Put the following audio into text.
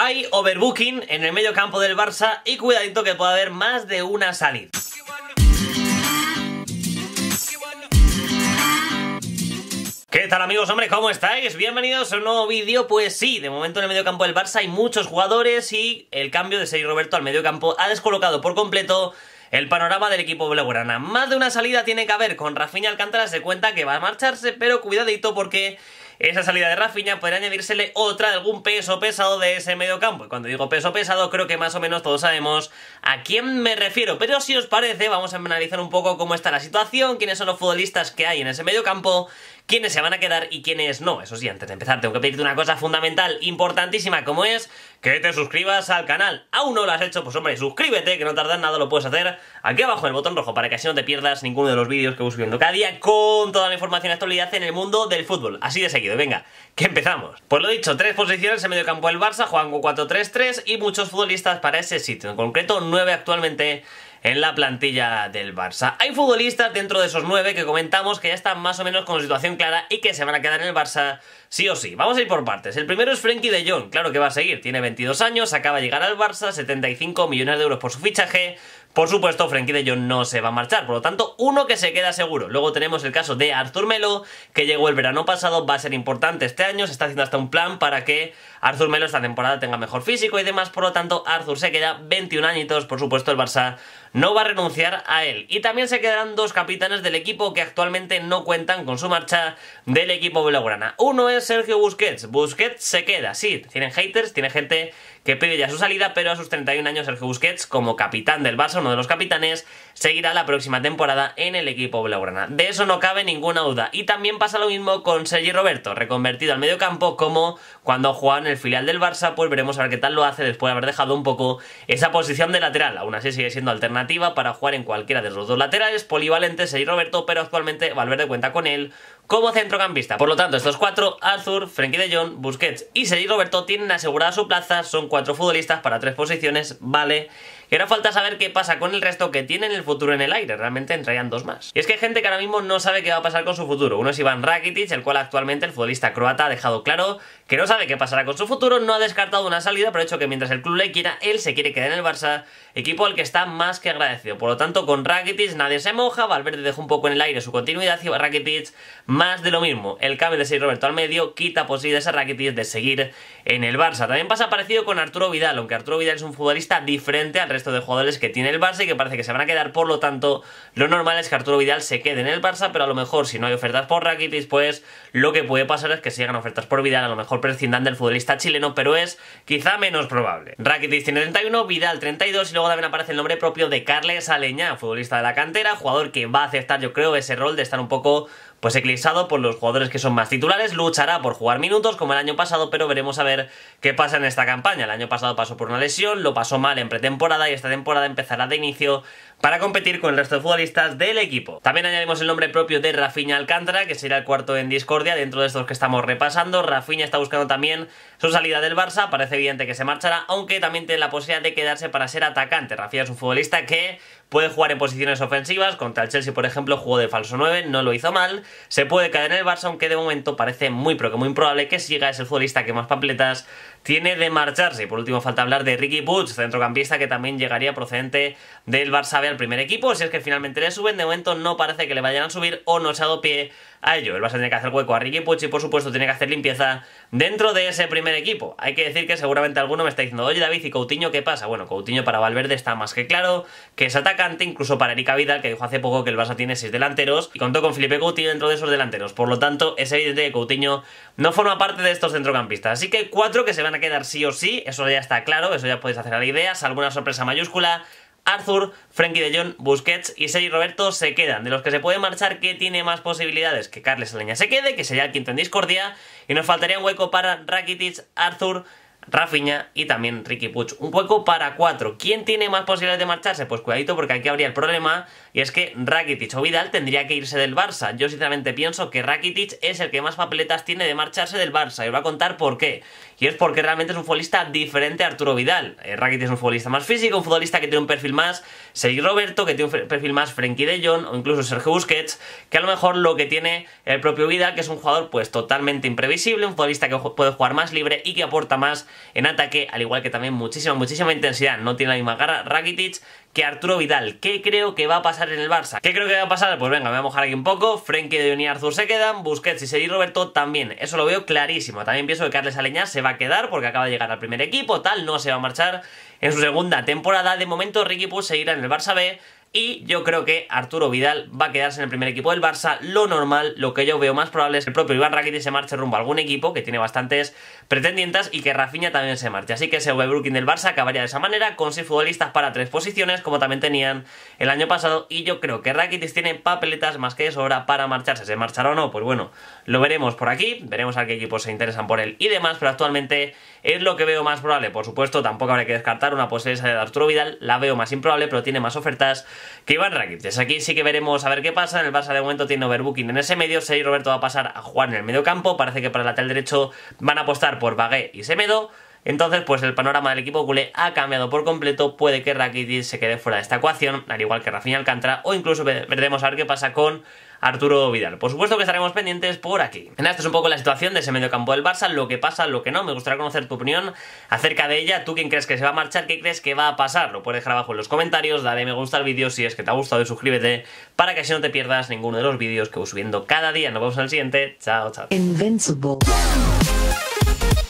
Hay overbooking en el medio campo del Barça y cuidadito que puede haber más de una salida. ¿Qué tal amigos? Hombre, ¿cómo estáis? Bienvenidos a un nuevo vídeo. Pues sí, de momento en el mediocampo del Barça hay muchos jugadores y el cambio de Sergio Roberto al mediocampo ha descolocado por completo el panorama del equipo blaugrana. Más de una salida tiene que haber con Rafinha Alcántara, se cuenta que va a marcharse, pero cuidadito porque esa salida de Rafinha podría añadírsele otra de algún peso pesado de ese medio campo. Y cuando digo peso pesado, creo que más o menos todos sabemos a quién me refiero. Pero si os parece, vamos a analizar un poco cómo está la situación, quiénes son los futbolistas que hay en ese medio campo quiénes se van a quedar y quiénes no. Eso sí, antes de empezar tengo que pedirte una cosa fundamental, importantísima, como es que te suscribas al canal. Aún no lo has hecho, pues hombre, suscríbete, que no tardas nada, lo puedes hacer aquí abajo en el botón rojo para que así no te pierdas ninguno de los vídeos que voy subiendo cada día con toda la información actualidad en el mundo del fútbol. Así de seguido, venga, que empezamos. Pues lo dicho, tres posiciones en medio campo del Barça, juegan con 4-3-3 y muchos futbolistas para ese sitio. En concreto, nueve actualmente en la plantilla del Barça. Hay futbolistas dentro de esos nueve que comentamos que ya están más o menos con situación clara y que se van a quedar en el Barça sí o sí. Vamos a ir por partes. El primero es Frenkie de Jong, claro que va a seguir. Tiene 22 años, acaba de llegar al Barça, 75 millones de euros por su fichaje. Por supuesto, Frenkie de Jong no se va a marchar, por lo tanto, uno que se queda seguro. Luego tenemos el caso de Arthur Melo, que llegó el verano pasado, va a ser importante este año, se está haciendo hasta un plan para que Arthur Melo esta temporada tenga mejor físico y demás, por lo tanto, Arthur se queda 21 añitos, por supuesto, el Barça no va a renunciar a él. Y también se quedan dos capitanes del equipo que actualmente no cuentan con su marcha del equipo blaugrana. Uno es Sergio Busquets. Busquets se queda, sí, tienen haters, tiene gente que pide ya su salida, pero a sus 31 años Sergio Busquets, como capitán del Barça, uno de los capitanes, seguirá la próxima temporada en el equipo blaugrana. De eso no cabe ninguna duda. Y también pasa lo mismo con Sergi Roberto, reconvertido al mediocampo como cuando jugaba en el filial del Barça, pues veremos a ver qué tal lo hace después de haber dejado un poco esa posición de lateral. Aún así sigue siendo alternativa para jugar en cualquiera de los dos laterales, polivalente Sergi Roberto, pero actualmente Valverde cuenta con él como centrocampista. Por lo tanto, estos cuatro, Arthur, Frenkie de Jong, Busquets y Sergi Roberto, tienen asegurada su plaza. Son cuatro futbolistas para tres posiciones, vale. Y ahora falta saber qué pasa con el resto que tienen el futuro en el aire. Realmente entrarían dos más. Y es que hay gente que ahora mismo no sabe qué va a pasar con su futuro. Uno es Iván Rakitic, el cual actualmente el futbolista croata ha dejado claro que no sabe qué pasará con su futuro, no ha descartado una salida, pero hecho que mientras el club le quiera, él se quiere quedar en el Barça, equipo al que está más que agradecido. Por lo tanto, con Rakitic nadie se moja, Valverde dejó un poco en el aire su continuidad y Rakitic más de lo mismo. El cambio de seguir Roberto al medio quita posibilidades a Rakitic de seguir en el Barça. También pasa parecido con Arturo Vidal, aunque Arturo Vidal es un futbolista diferente al resto esto de jugadores que tiene el Barça y que parece que se van a quedar. Por lo tanto, lo normal es que Arturo Vidal se quede en el Barça, pero a lo mejor si no hay ofertas por Rakitic, pues lo que puede pasar es que sigan ofertas por Vidal, a lo mejor prescindan del futbolista chileno, pero es quizá menos probable. Rakitic tiene 31, Vidal 32 y luego también aparece el nombre propio de Carles Aleña, futbolista de la cantera, jugador que va a aceptar yo creo ese rol de estar un poco pues eclipsado por los jugadores que son más titulares, luchará por jugar minutos como el año pasado, pero veremos a ver qué pasa en esta campaña. El año pasado pasó por una lesión, lo pasó mal en pretemporada y esta temporada empezará de inicio para competir con el resto de futbolistas del equipo. También añadimos el nombre propio de Rafinha Alcántara, que será el cuarto en discordia dentro de estos que estamos repasando. Rafinha está buscando también su salida del Barça, parece evidente que se marchará, aunque también tiene la posibilidad de quedarse para ser atacante. Rafinha es un futbolista que puede jugar en posiciones ofensivas, contra el Chelsea por ejemplo jugó de falso 9, no lo hizo mal, se puede caer en el Barça, aunque de momento parece muy pero que muy probable que siga, es el futbolista que más papeletas tiene de marcharse. Y por último, falta hablar de Ricky Butch, centrocampista que también llegaría procedente del Barça al primer equipo. Si es que finalmente le suben, de momento no parece que le vayan a subir o no echado ha dado pie a ello. el vas tiene que hacer hueco a Ricky y por supuesto, tiene que hacer limpieza dentro de ese primer equipo. Hay que decir que seguramente alguno me está diciendo, oye David, ¿y Coutinho qué pasa? Bueno, Coutinho para Valverde está más que claro, que es atacante, incluso para Erika Vidal, que dijo hace poco que el Barça tiene seis delanteros, y contó con Felipe Coutinho dentro de esos delanteros. Por lo tanto, es evidente que Coutinho no forma parte de estos centrocampistas. Así que cuatro que se van a quedar sí o sí, eso ya está claro, eso ya podéis hacer la idea, alguna sorpresa mayúscula. Arthur, Frankie de Jong, Busquets y Sergi Roberto se quedan. De los que se puede marchar, ¿qué tiene más posibilidades? Que Carles Aleña se quede, que sería el quinto en discordia, y nos faltaría un hueco para Rakitic, Arthur, Rafinha y también Ricky Puch. Un hueco para cuatro. ¿Quién tiene más posibilidades de marcharse? Pues cuidadito porque aquí habría el problema y es que Rakitic o Vidal tendría que irse del Barça. Yo sinceramente pienso que Rakitic es el que más papeletas tiene de marcharse del Barça. Y os voy a contar por qué. Y es porque realmente es un futbolista diferente a Arturo Vidal. Eh, Rakitic es un futbolista más físico, un futbolista que tiene un perfil más Sergio Roberto, que tiene un perfil más Frenkie de Jong o incluso Sergio Busquets, que a lo mejor lo que tiene el propio Vidal, que es un jugador pues totalmente imprevisible, un futbolista que puede jugar más libre y que aporta más en ataque, al igual que también muchísima, muchísima intensidad. No tiene la misma garra Rakitic que Arturo Vidal. ¿Qué creo que va a pasar en el Barça. ¿Qué creo que va a pasar? Pues venga, me voy a mojar aquí un poco. Frenkie de y Arthur se quedan, Busquets y Sergi Roberto también. Eso lo veo clarísimo. También pienso que Carles Aleñá se va a quedar porque acaba de llegar al primer equipo, tal, no se va a marchar en su segunda temporada. De momento Ricky se seguirá en el Barça B. Y yo creo que Arturo Vidal va a quedarse en el primer equipo del Barça. Lo normal, lo que yo veo más probable es que el propio Iván Rakitic se marche rumbo a algún equipo que tiene bastantes pretendientes y que Rafinha también se marche. Así que ese overbooking del Barça acabaría de esa manera, con seis futbolistas para tres posiciones, como también tenían el año pasado, y yo creo que Rakitic tiene papeletas más que de sobra para marcharse. ¿Se marchará o no? Pues bueno, lo veremos por aquí, veremos a qué equipos se interesan por él y demás, pero actualmente es lo que veo más probable. Por supuesto, tampoco habrá que descartar una posibilidad de Arturo Vidal, la veo más improbable, pero tiene más ofertas que Iván Rakitic. Aquí sí que veremos a ver qué pasa, en el Barça de momento tiene overbooking en ese medio, 6 Roberto va a pasar a jugar en el medio campo, parece que para el lateral derecho van a apostar por Bagué y Semedo, entonces, pues el panorama del equipo culé ha cambiado por completo. Puede que Rakitic se quede fuera de esta ecuación, al igual que Rafinha Alcántara o incluso veremos a ver qué pasa con Arturo Vidal. Por supuesto que estaremos pendientes por aquí. En esta es un poco la situación de ese Campo del Barça, lo que pasa, lo que no. Me gustaría conocer tu opinión acerca de ella. ¿Tú quién crees que se va a marchar? ¿Qué crees que va a pasar? Lo puedes dejar abajo en los comentarios, dale me gusta al vídeo si es que te ha gustado y suscríbete para que así no te pierdas ninguno de los vídeos que voy subiendo cada día. Nos vemos en el siguiente. Chao, chao. Bye.